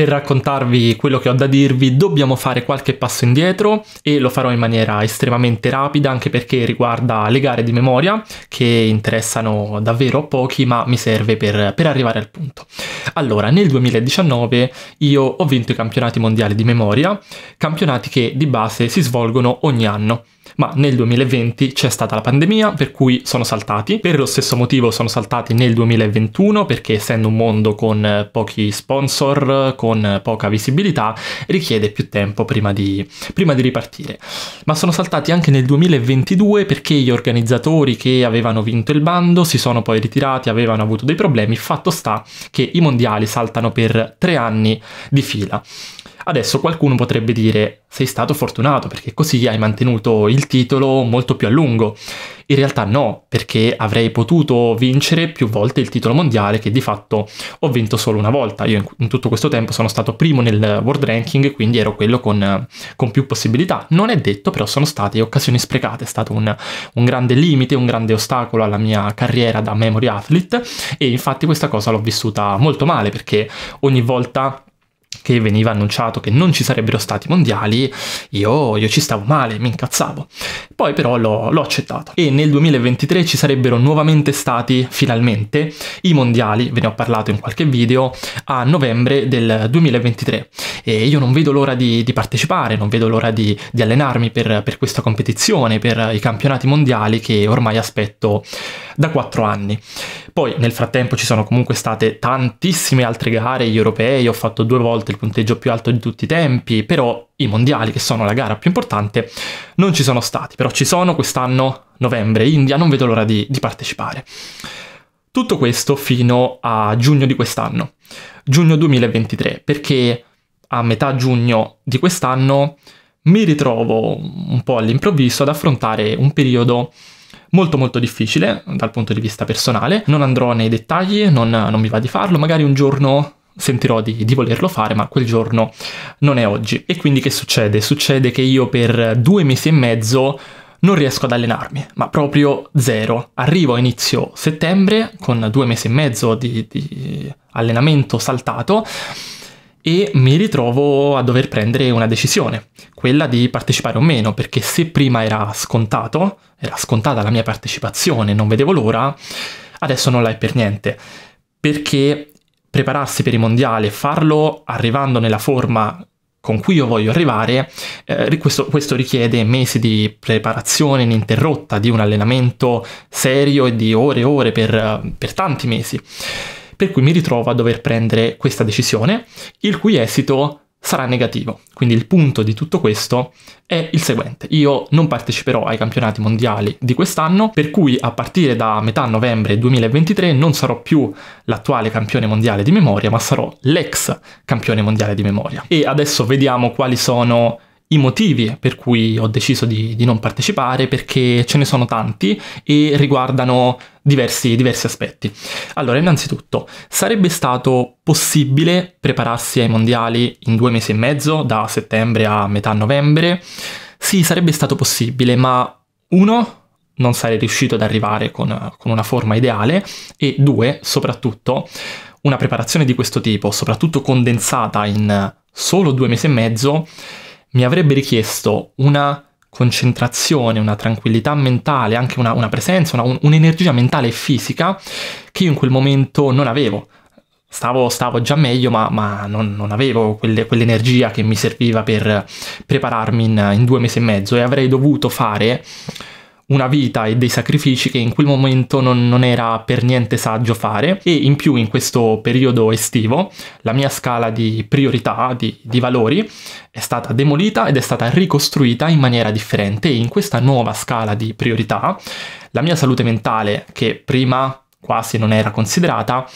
Per raccontarvi quello che ho da dirvi dobbiamo fare qualche passo indietro e lo farò in maniera estremamente rapida anche perché riguarda le gare di memoria che interessano davvero pochi ma mi serve per, per arrivare al punto. Allora, nel 2019 io ho vinto i campionati mondiali di memoria, campionati che di base si svolgono ogni anno ma nel 2020 c'è stata la pandemia per cui sono saltati, per lo stesso motivo sono saltati nel 2021 perché essendo un mondo con eh, pochi sponsor, con poca visibilità, richiede più tempo prima di, prima di ripartire. Ma sono saltati anche nel 2022 perché gli organizzatori che avevano vinto il bando si sono poi ritirati, avevano avuto dei problemi, fatto sta che i mondiali saltano per tre anni di fila. Adesso qualcuno potrebbe dire sei stato fortunato perché così hai mantenuto il titolo molto più a lungo. In realtà no, perché avrei potuto vincere più volte il titolo mondiale che di fatto ho vinto solo una volta. Io in tutto questo tempo sono stato primo nel world ranking, quindi ero quello con, con più possibilità. Non è detto, però sono state occasioni sprecate, è stato un, un grande limite, un grande ostacolo alla mia carriera da memory athlete e infatti questa cosa l'ho vissuta molto male perché ogni volta che veniva annunciato che non ci sarebbero stati mondiali, io, io ci stavo male, mi incazzavo. Poi però l'ho, l'ho accettato. E nel 2023 ci sarebbero nuovamente stati, finalmente, i mondiali, ve ne ho parlato in qualche video, a novembre del 2023. E io non vedo l'ora di, di partecipare, non vedo l'ora di, di allenarmi per, per questa competizione, per i campionati mondiali che ormai aspetto da quattro anni. Poi nel frattempo ci sono comunque state tantissime altre gare, gli europei, ho fatto due volte il punteggio più alto di tutti i tempi, però i mondiali, che sono la gara più importante, non ci sono stati, però ci sono quest'anno novembre, India, non vedo l'ora di, di partecipare. Tutto questo fino a giugno di quest'anno, giugno 2023, perché a metà giugno di quest'anno mi ritrovo un po' all'improvviso ad affrontare un periodo molto molto difficile dal punto di vista personale, non andrò nei dettagli, non, non mi va di farlo, magari un giorno sentirò di, di, volerlo fare, ma quel giorno non è oggi. E quindi che succede? Succede che io per due mesi e mezzo non riesco ad allenarmi, ma proprio zero. Arrivo a inizio settembre con due mesi e mezzo di, di allenamento saltato e mi ritrovo a dover prendere una decisione, quella di partecipare o meno, perché se prima era scontato, era scontata la mia partecipazione, non vedevo l'ora, adesso non l'hai per niente, perché prepararsi per i mondiali e farlo arrivando nella forma con cui io voglio arrivare, eh, questo, questo, richiede mesi di preparazione ininterrotta, di un allenamento serio e di ore e ore per, per tanti mesi. Per cui mi ritrovo a dover prendere questa decisione, il cui esito sarà negativo. Quindi il punto di tutto questo è il seguente. Io non parteciperò ai campionati mondiali di quest'anno, per cui a partire da metà novembre 2023 non sarò più l'attuale campione mondiale di memoria, ma sarò l'ex campione mondiale di memoria. E adesso vediamo quali sono i motivi per cui ho deciso di, di, non partecipare perché ce ne sono tanti e riguardano diversi, diversi aspetti. Allora, innanzitutto, sarebbe stato possibile prepararsi ai mondiali in due mesi e mezzo, da settembre a metà novembre? Sì, sarebbe stato possibile, ma uno, non sarei riuscito ad arrivare con, con, una forma ideale e due, soprattutto, una preparazione di questo tipo, soprattutto condensata in solo due mesi e mezzo, mi avrebbe richiesto una concentrazione, una tranquillità mentale, anche una, una presenza, una, un'energia mentale e fisica che io in quel momento non avevo. Stavo, stavo già meglio, ma, ma non, non, avevo quelle, quell'energia che mi serviva per prepararmi in, in due mesi e mezzo e avrei dovuto fare una vita e dei sacrifici che in quel momento non, non, era per niente saggio fare e in più in questo periodo estivo la mia scala di priorità, di, di valori, è stata demolita ed è stata ricostruita in maniera differente e in questa nuova scala di priorità la mia salute mentale che prima quasi non era considerata,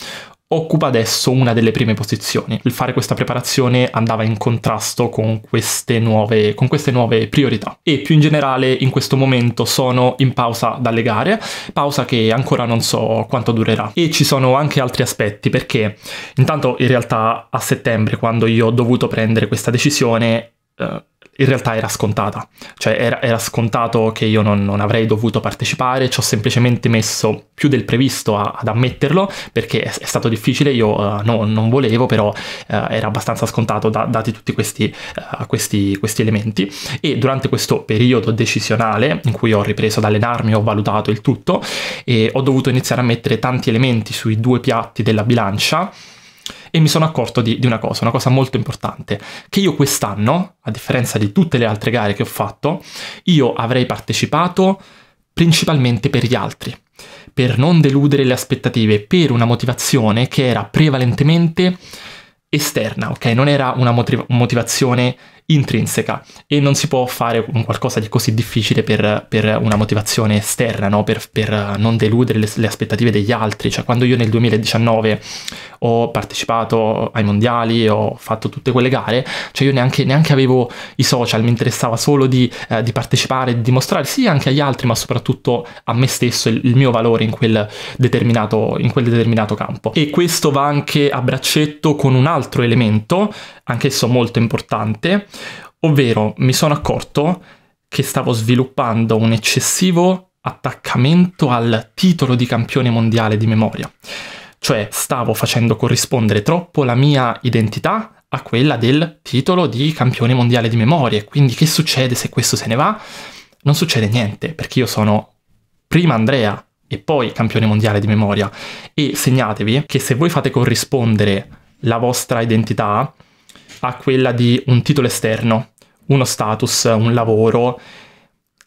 occupa adesso una delle prime posizioni. Il fare questa preparazione andava in contrasto con queste, nuove, con queste nuove, priorità. E più in generale in questo momento sono in pausa dalle gare, pausa che ancora non so quanto durerà. E ci sono anche altri aspetti perché intanto in realtà a settembre quando io ho dovuto prendere questa decisione... Eh, in realtà era scontata, cioè era, era scontato che io non, non, avrei dovuto partecipare, ci ho semplicemente messo più del previsto a, ad ammetterlo perché è, è stato difficile, io uh, no, non volevo, però uh, era abbastanza scontato da, dati tutti questi, uh, questi, questi, elementi e durante questo periodo decisionale in cui ho ripreso ad allenarmi, ho valutato il tutto e ho dovuto iniziare a mettere tanti elementi sui due piatti della bilancia e mi sono accorto di, di una cosa, una cosa molto importante, che io quest'anno, a differenza di tutte le altre gare che ho fatto, io avrei partecipato principalmente per gli altri, per non deludere le aspettative, per una motivazione che era prevalentemente esterna, ok? Non era una motiv- motivazione intrinseca e non si può fare un qualcosa di così difficile per, per una motivazione esterna, no? per, per, eh, non deludere le, le, aspettative degli altri. Cioè, quando io nel 2019 ho partecipato ai mondiali, ho fatto tutte quelle gare, cioè io neanche, neanche avevo i social, mi interessava solo di, eh, di, partecipare, di dimostrare sì anche agli altri, ma soprattutto a me stesso il, il mio valore in quel, determinato, in quel determinato campo. E questo va anche a braccetto con un altro elemento, anch'esso molto importante, Ovvero mi sono accorto che stavo sviluppando un eccessivo attaccamento al titolo di campione mondiale di memoria. Cioè stavo facendo corrispondere troppo la mia identità a quella del titolo di campione mondiale di memoria. Quindi che succede se questo se ne va? Non succede niente, perché io sono prima Andrea e poi campione mondiale di memoria. E segnatevi che se voi fate corrispondere la vostra identità a quella di un titolo esterno, uno status, un lavoro,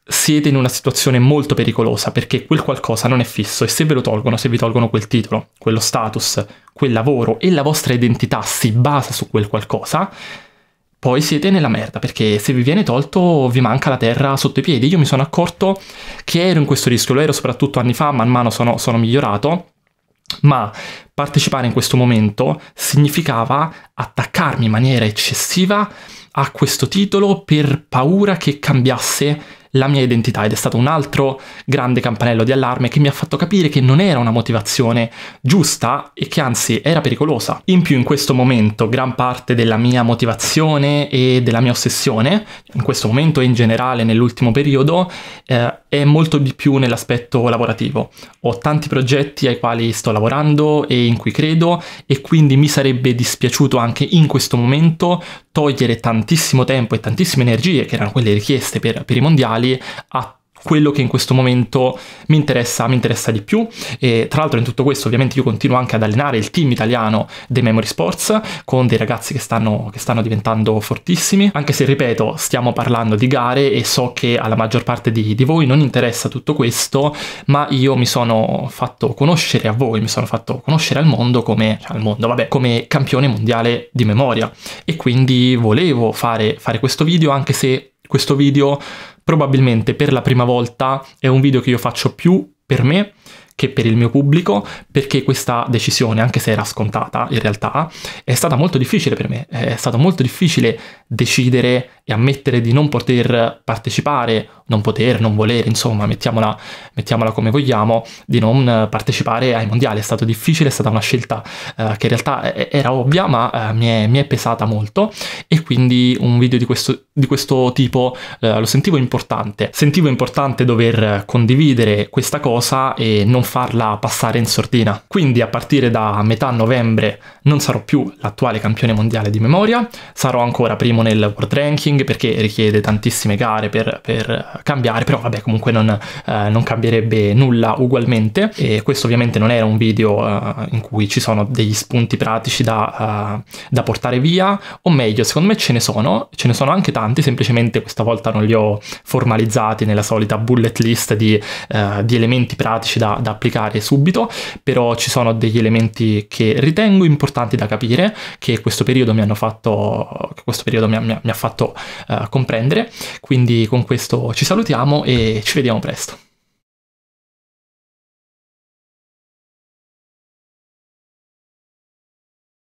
siete in una situazione molto pericolosa perché quel qualcosa non è fisso e se ve lo tolgono, se vi tolgono quel titolo, quello status, quel lavoro e la vostra identità si basa su quel qualcosa, poi siete nella merda perché se vi viene tolto vi manca la terra sotto i piedi. Io mi sono accorto che ero in questo rischio, lo ero soprattutto anni fa, man mano sono, sono migliorato ma partecipare in questo momento significava attaccarmi in maniera eccessiva a questo titolo per paura che cambiasse la mia identità ed è stato un altro grande campanello di allarme che mi ha fatto capire che non era una motivazione giusta e che anzi era pericolosa. In più in questo momento gran parte della mia motivazione e della mia ossessione, in questo momento e in generale nell'ultimo periodo, eh, è molto di più nell'aspetto lavorativo. Ho tanti progetti ai quali sto lavorando e in cui credo e quindi mi sarebbe dispiaciuto anche in questo momento togliere tantissimo tempo e tantissime energie, che erano quelle richieste per, per i mondiali, a quello che in questo momento mi interessa, mi interessa di più e tra l'altro in tutto questo ovviamente io continuo anche ad allenare il team italiano dei Memory Sports con dei ragazzi che stanno, che stanno diventando fortissimi anche se ripeto stiamo parlando di gare e so che alla maggior parte di, di voi non interessa tutto questo ma io mi sono fatto conoscere a voi, mi sono fatto conoscere al mondo come, cioè al mondo, vabbè, come campione mondiale di memoria e quindi volevo fare, fare questo video anche se questo video probabilmente per la prima volta è un video che io faccio più per me che per il mio pubblico, perché questa decisione, anche se era scontata in realtà, è stata molto difficile per me. È stato molto difficile decidere e ammettere di non poter partecipare, non poter, non volere, insomma, mettiamola, mettiamola come vogliamo, di non partecipare ai mondiali. È stato difficile, è stata una scelta eh, che in realtà era ovvia, ma eh, mi, è, mi, è, pesata molto e quindi un video di questo, di questo tipo eh, lo sentivo importante. Sentivo importante dover condividere questa cosa e non farla passare in sordina. Quindi a partire da metà novembre non sarò più l'attuale campione mondiale di memoria, sarò ancora primo nel World Ranking, testing perché richiede tantissime gare per, per cambiare, però vabbè comunque non, eh, non, cambierebbe nulla ugualmente e questo ovviamente non era un video eh, in cui ci sono degli spunti pratici da, eh, da, portare via, o meglio secondo me ce ne sono, ce ne sono anche tanti, semplicemente questa volta non li ho formalizzati nella solita bullet list di, eh, di elementi pratici da, da applicare subito, però ci sono degli elementi che ritengo importanti da capire, che questo periodo mi hanno fatto, questo periodo mi ha, mi ha, mi ha fatto comprendere. Quindi con questo ci salutiamo e ci vediamo presto.